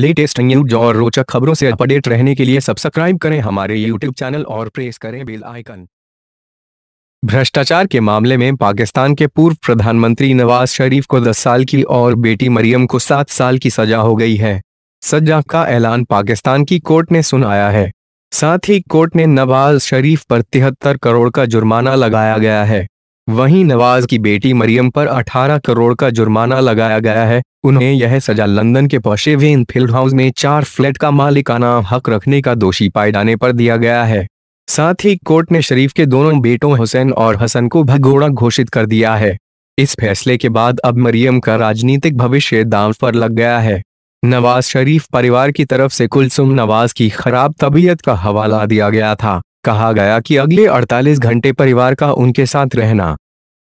latest news और रोचक खबरों से अपडेट रहने के लिए सब्सक्राइब करें हमारे यूट्यूब चैनल और प्रेस करें बेल आइकन भ्रष्टाचार के मामले में पाकिस्तान के पूर्व प्रधानमंत्री नवाज शरीफ को 10 साल की और बेटी मरियम को 7 साल की सजा हो गई है सजा का ऐलान पाकिस्तान की कोर्ट ने सुनाया है साथ ही कोर्ट ने नवाज शरीफ पर तिहत्तर करोड़ का जुर्माना लगाया गया है वहीं नवाज की बेटी मरियम पर 18 करोड़ का जुर्माना लगाया गया है उन्हें यह सजा लंदन के पशेवेन फील्ड हाउस में चार फ्लैट का मालिकाना हक रखने का दोषी पाए जाने पर दिया गया है साथ ही कोर्ट ने शरीफ के दोनों बेटों हुसैन और हसन को भगोड़ा घोषित कर दिया है इस फैसले के बाद अब मरियम का राजनीतिक भविष्य दाव पर लग गया है नवाज शरीफ परिवार की तरफ से कुलसुम नवाज की खराब तबीयत का हवाला दिया गया था कहा गया कि अगले 48 घंटे परिवार का उनके साथ रहना